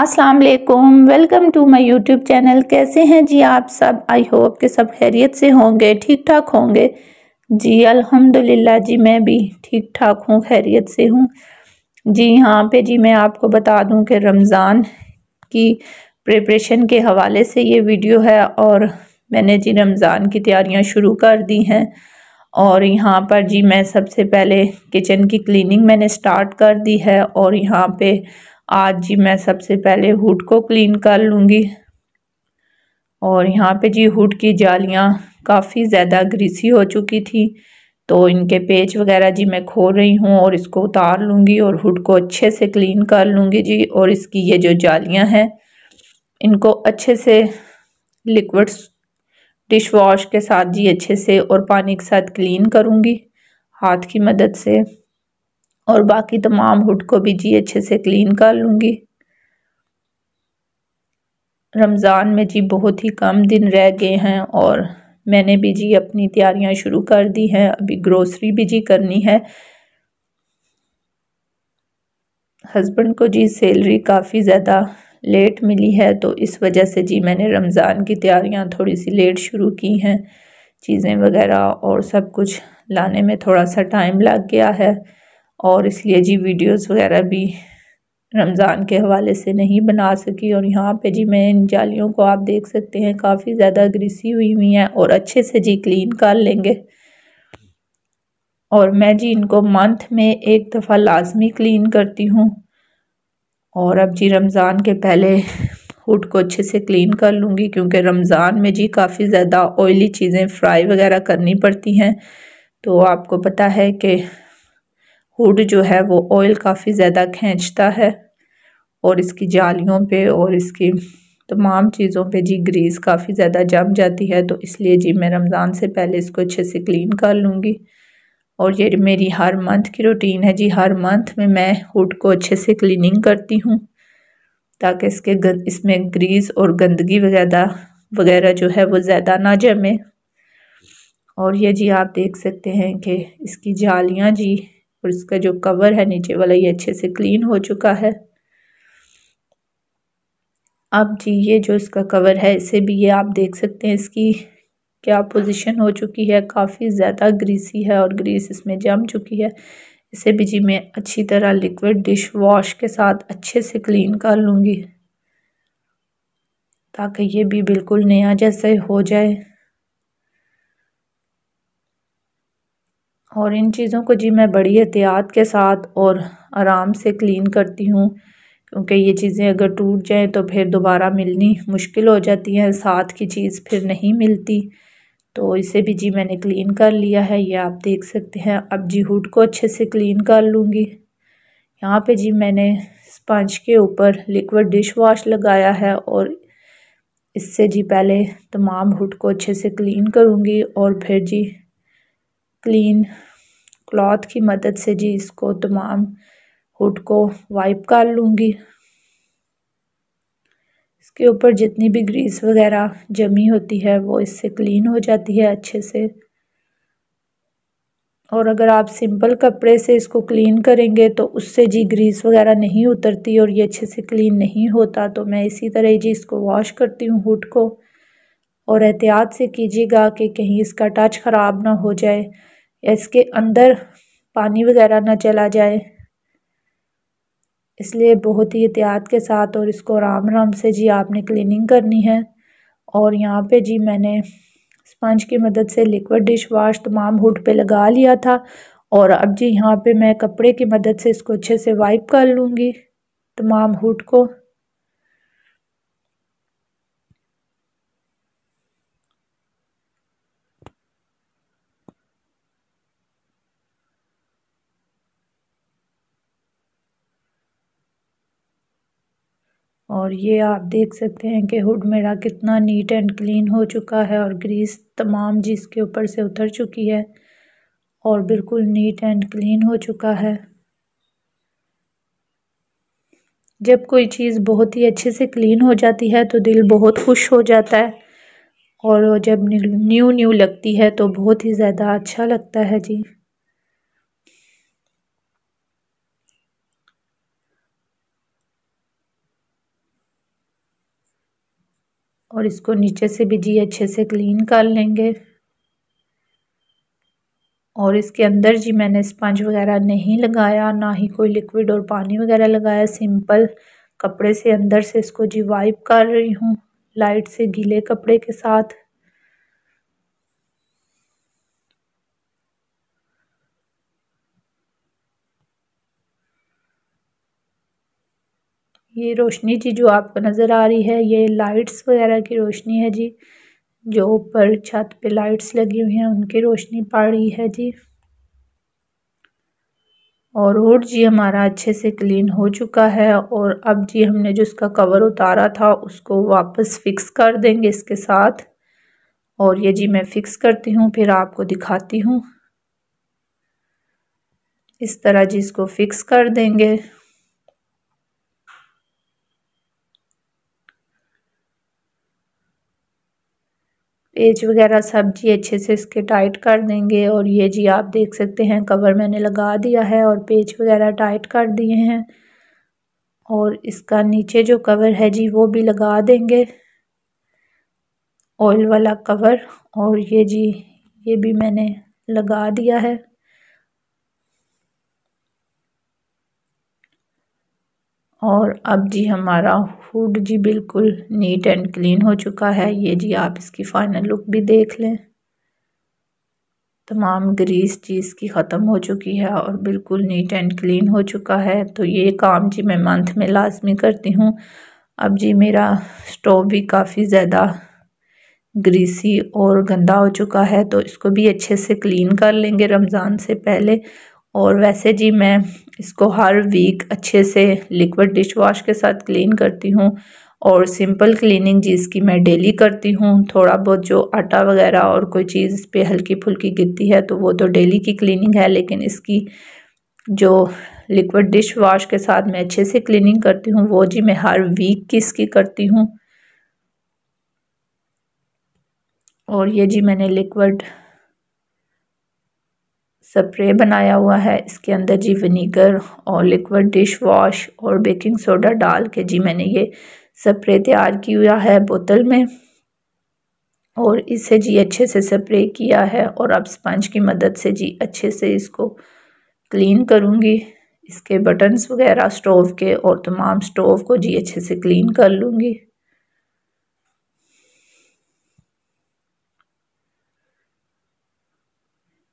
असलकुम welcome to my YouTube channel कैसे हैं जी आप सब आई होप के सब खैरियत से होंगे ठीक ठाक होंगे जी अल्हम्दुलिल्लाह जी मैं भी ठीक ठाक हूँ खैरियत से हूँ जी यहाँ पे जी मैं आपको बता दूँ कि रमज़ान की प्रिपरेशन के हवाले से ये वीडियो है और मैंने जी रमज़ान की तैयारियाँ शुरू कर दी हैं और यहाँ पर जी मैं सबसे पहले किचन की क्लीनिंग मैंने स्टार्ट कर दी है और यहाँ पे आज जी मैं सबसे पहले हुड को क्लीन कर लूँगी और यहाँ पे जी हुड की जालियाँ काफ़ी ज़्यादा ग्रीसी हो चुकी थी तो इनके पेच वगैरह जी मैं खोल रही हूँ और इसको उतार लूँगी और हुड को अच्छे से क्लीन कर लूँगी जी और इसकी ये जो जालियाँ हैं इनको अच्छे से लिक्विड्स डिश वॉश के साथ जी अच्छे से और पानी के साथ क्लीन करूँगी हाथ की मदद से और बाकी तमाम हुड को भी जी अच्छे से क्लीन कर लूँगी रमज़ान में जी बहुत ही कम दिन रह गए हैं और मैंने भी जी अपनी तैयारियां शुरू कर दी हैं अभी ग्रोसरी भी जी करनी है हस्बैंड को जी सैलरी काफ़ी ज़्यादा लेट मिली है तो इस वजह से जी मैंने रमज़ान की तैयारियां थोड़ी सी लेट शुरू की हैं चीज़ें वगैरह और सब कुछ लाने में थोड़ा सा टाइम लग गया है और इसलिए जी वीडियोस वगैरह भी रमज़ान के हवाले से नहीं बना सकी और यहाँ पे जी मैं इन जालियों को आप देख सकते हैं काफ़ी ज़्यादा ग्रीसी हुई हुई हैं और अच्छे से जी क्लीन कर लेंगे और मैं जी इनको मंथ में एक दफ़ा लाजमी क्लीन करती हूँ और अब जी रमज़ान के पहले हुड को अच्छे से क्लीन कर लूँगी क्योंकि रमज़ान में जी काफ़ी ज़्यादा ऑयली चीज़ें फ्राई वगैरह करनी पड़ती हैं तो आपको पता है कि हुड जो है वो ऑयल काफ़ी ज़्यादा खींचता है और इसकी जालियों पे और इसकी तमाम चीज़ों पे जी ग्रीस काफ़ी ज़्यादा जम जाती है तो इसलिए जी मैं रमज़ान से पहले इसको अच्छे से क्लीन कर लूँगी और ये मेरी हर मंथ की रूटीन है जी हर मंथ में मैं हुड को अच्छे से क्लीनिंग करती हूँ ताकि इसके ग इसमें ग्रीस और गंदगी वगैरह वगैरह जो है वो ज़्यादा ना जमे और ये जी आप देख सकते हैं कि इसकी जालियाँ जी और इसका जो कवर है नीचे वाला ये अच्छे से क्लीन हो चुका है अब जी ये जो इसका कवर है इसे भी ये आप देख सकते हैं इसकी क्या पोजीशन हो चुकी है काफ़ी ज़्यादा ग्रीसी है और ग्रीस इसमें जम चुकी है इसे भी जी मैं अच्छी तरह लिक्विड डिश वॉश के साथ अच्छे से क्लीन कर लूँगी ताकि ये भी बिल्कुल नया जैसे हो जाए और इन चीज़ों को जी मैं बड़ी एहतियात के साथ और आराम से क्लीन करती हूँ क्योंकि ये चीज़ें अगर टूट जाएँ तो फिर दोबारा मिलनी मुश्किल हो जाती हैं साथ की चीज़ फिर नहीं मिलती तो इसे भी जी मैंने क्लीन कर लिया है ये आप देख सकते हैं अब जी हुड को अच्छे से क्लीन कर लूँगी यहाँ पे जी मैंने स्पंज के ऊपर लिक्विड डिश वॉश लगाया है और इससे जी पहले तमाम हुड को अच्छे से क्लीन करूँगी और फिर जी क्लीन क्लॉथ की मदद से जी इसको तमाम हुड को वाइप कर लूँगी इसके ऊपर जितनी भी ग्रीस वगैरह जमी होती है वो इससे क्लीन हो जाती है अच्छे से और अगर आप सिंपल कपड़े से इसको क्लीन करेंगे तो उससे जी ग्रीस वगैरह नहीं उतरती और ये अच्छे से क्लीन नहीं होता तो मैं इसी तरह जी इसको वॉश करती हूँ हुड को और एहतियात से कीजिएगा कि कहीं इसका टच ख़राब ना हो जाए इसके अंदर पानी वगैरह ना चला जाए इसलिए बहुत ही एहतियात के साथ और इसको आराम आराम से जी आपने क्लीनिंग करनी है और यहाँ पे जी मैंने स्पंज की मदद से लिक्विड डिश वाश तमाम हुड पे लगा लिया था और अब जी यहाँ पे मैं कपड़े की मदद से इसको अच्छे से वाइप कर लूँगी तमाम हुड को और ये आप देख सकते हैं कि हुड मेरा कितना नीट एंड क्लीन हो चुका है और ग्रीस तमाम जिसके ऊपर से उतर चुकी है और बिल्कुल नीट एंड क्लीन हो चुका है जब कोई चीज़ बहुत ही अच्छे से क्लीन हो जाती है तो दिल बहुत खुश हो जाता है और जब न्यू न्यू लगती है तो बहुत ही ज़्यादा अच्छा लगता है जी और इसको नीचे से भी जी अच्छे से क्लीन कर लेंगे और इसके अंदर जी मैंने स्पंज वगैरह नहीं लगाया ना ही कोई लिक्विड और पानी वगैरह लगाया सिंपल कपड़े से अंदर से इसको जी वाइप कर रही हूँ लाइट से गीले कपड़े के साथ ये रोशनी जी जो आपको नज़र आ रही है ये लाइट्स वगैरह की रोशनी है जी जो ऊपर छत पे लाइट्स लगी हुई हैं उनकी रोशनी पड़ रही है जी और रोड जी हमारा अच्छे से क्लीन हो चुका है और अब जी हमने जो इसका कवर उतारा था उसको वापस फिक्स कर देंगे इसके साथ और ये जी मैं फ़िक्स करती हूँ फिर आपको दिखाती हूँ इस तरह जी इसको फ़िक्स कर देंगे पेज वगैरह सब जी अच्छे से इसके टाइट कर देंगे और ये जी आप देख सकते हैं कवर मैंने लगा दिया है और पेज वगैरह टाइट कर दिए हैं और इसका नीचे जो कवर है जी वो भी लगा देंगे ऑयल वाला कवर और ये जी ये भी मैंने लगा दिया है और अब जी हमारा हुड जी बिल्कुल नीट एंड क्लीन हो चुका है ये जी आप इसकी फ़ाइनल लुक भी देख लें तमाम ग्रीस चीज़ की ख़त्म हो चुकी है और बिल्कुल नीट एंड क्लीन हो चुका है तो ये काम जी मैं मंथ में लाजमी करती हूँ अब जी मेरा स्टोव भी काफ़ी ज़्यादा ग्रीसी और गंदा हो चुका है तो इसको भी अच्छे से क्लीन कर लेंगे रमज़ान से पहले और वैसे जी मैं इसको हर वीक अच्छे से लिक्विड डिश वॉश के साथ क्लीन करती हूँ और सिंपल क्लीनिंग जिसकी मैं डेली करती हूँ थोड़ा बहुत जो आटा वगैरह और कोई चीज़ इस पर हल्की फुल्की गिरती है तो वो तो डेली की क्लीनिंग है लेकिन इसकी जो लिक्विड डिश वॉश के साथ मैं अच्छे से क्लीनिंग करती हूँ वो जी मैं हर वीक की इसकी करती हूँ और ये जी मैंने लिक्विड स्प्रे बनाया हुआ है इसके अंदर जी विनीगर और लिक्विड डिश वॉश और बेकिंग सोडा डाल के जी मैंने ये स्प्रे तैयार किया है बोतल में और इसे जी अच्छे से स्प्रे किया है और अब स्पंज की मदद से जी अच्छे से इसको क्लीन करूँगी इसके बटन्स वगैरह स्टोव के और तमाम स्टोव को जी अच्छे से क्लीन कर लूँगी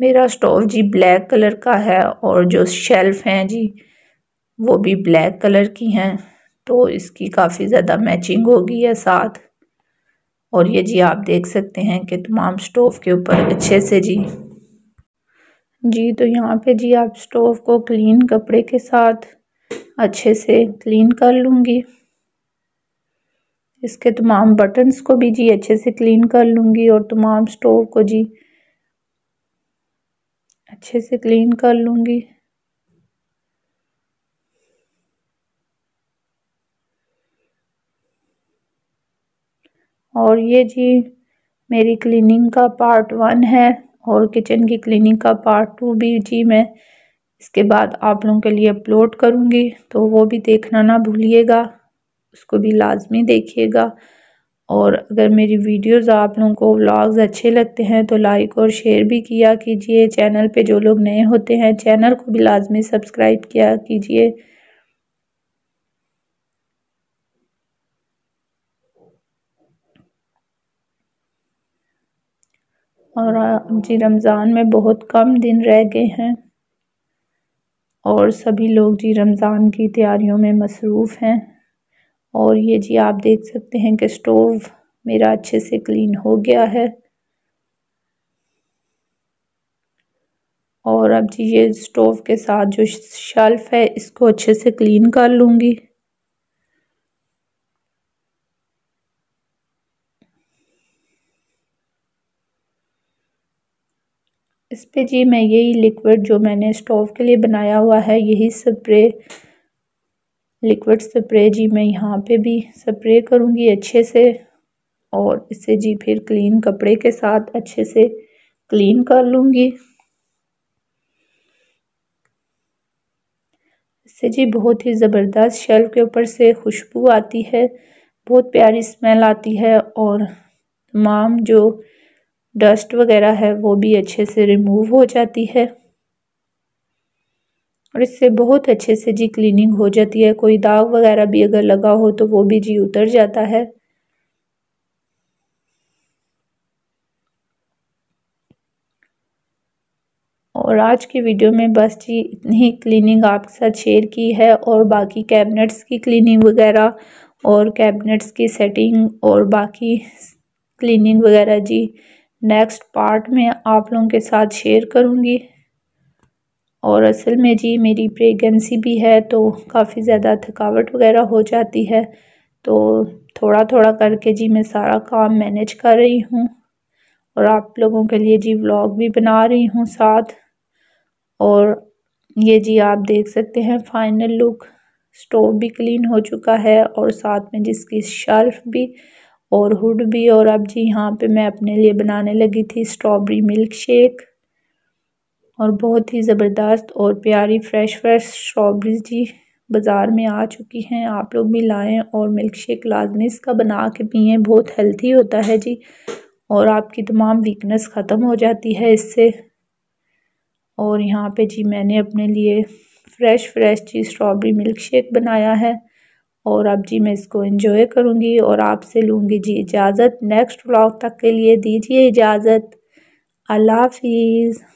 मेरा स्टोव जी ब्लैक कलर का है और जो शेल्फ़ हैं जी वो भी ब्लैक कलर की हैं तो इसकी काफ़ी ज़्यादा मैचिंग होगी है साथ और ये जी आप देख सकते हैं कि तमाम स्टोव के ऊपर अच्छे से जी जी तो यहाँ पे जी आप स्टोव को क्लीन कपड़े के साथ अच्छे से क्लीन कर लूँगी इसके तमाम बटन्स को भी जी अच्छे से क्लीन कर लूँगी और तमाम स्टोव को जी अच्छे से क्लीन कर लूँगी और ये जी मेरी क्लीनिंग का पार्ट वन है और किचन की क्लीनिंग का पार्ट टू भी जी मैं इसके बाद आप लोगों के लिए अपलोड करूँगी तो वो भी देखना ना भूलिएगा उसको भी लाजमी देखिएगा और अगर मेरी वीडियोस आप लोगों को व्लॉग्स अच्छे लगते हैं तो लाइक और शेयर भी किया कीजिए चैनल पे जो लोग नए होते हैं चैनल को भी लाजमी सब्सक्राइब किया कीजिए और जी रमज़ान में बहुत कम दिन रह गए हैं और सभी लोग जी रमज़ान की तैयारियों में मसरूफ़ हैं और ये जी आप देख सकते हैं कि स्टोव मेरा अच्छे से क्लीन हो गया है और अब जी ये स्टोव के साथ जो शेल्फ़ है इसको अच्छे से क्लीन कर लूँगी इस पे जी मैं यही लिक्विड जो मैंने स्टोव के लिए बनाया हुआ है यही स्प्रे लिक्विड स्प्रे जी मैं यहाँ पे भी स्प्रे करूँगी अच्छे से और इसे जी फिर क्लीन कपड़े के साथ अच्छे से क्लीन कर लूँगी इससे जी बहुत ही ज़बरदस्त शेल्फ के ऊपर से खुशबू आती है बहुत प्यारी स्मेल आती है और तमाम जो डस्ट वगैरह है वो भी अच्छे से रिमूव हो जाती है और इससे बहुत अच्छे से जी क्लीनिंग हो जाती है कोई दाग वगैरह भी अगर लगा हो तो वो भी जी उतर जाता है और आज की वीडियो में बस जी इतनी ही क्लीनिंग आपके साथ शेयर की है और बाकी कैबिनेट्स की क्लीनिंग वगैरह और कैबिनेट्स की सेटिंग और बाकी क्लीनिंग वगैरह जी नेक्स्ट पार्ट में आप लोगों के साथ शेयर करूँगी और असल में जी मेरी प्रेगनेंसी भी है तो काफ़ी ज़्यादा थकावट वगैरह हो जाती है तो थोड़ा थोड़ा करके जी मैं सारा काम मैनेज कर रही हूँ और आप लोगों के लिए जी व्लॉग भी बना रही हूँ साथ और ये जी आप देख सकते हैं फाइनल लुक स्टोव भी क्लीन हो चुका है और साथ में जिसकी शेल्फ भी और हुड भी और अब जी यहाँ पे मैं अपने लिए बनाने लगी थी स्ट्रॉबेरी मिल्क शेक और बहुत ही ज़बरदस्त और प्यारी फ्रेश फ्रेश स्ट्रॉबेरीज जी बाज़ार में आ चुकी हैं आप लोग भी लाएँ और मिल्क शेक लाजमी इसका बना के पिए बहुत हेल्थी होता है जी और आपकी तमाम वीकनेस ख़त्म हो जाती है इससे और यहाँ पे जी मैंने अपने लिए फ्रेश फ्रेश जी स्ट्रॉबेरी मिल्क शेक बनाया है और अब जी मैं इसको इन्जॉय करूँगी और आपसे लूँगी जी इजाज़त नेक्स्ट ब्लॉग तक के लिए दीजिए इजाज़त अल्लाह हाफिज़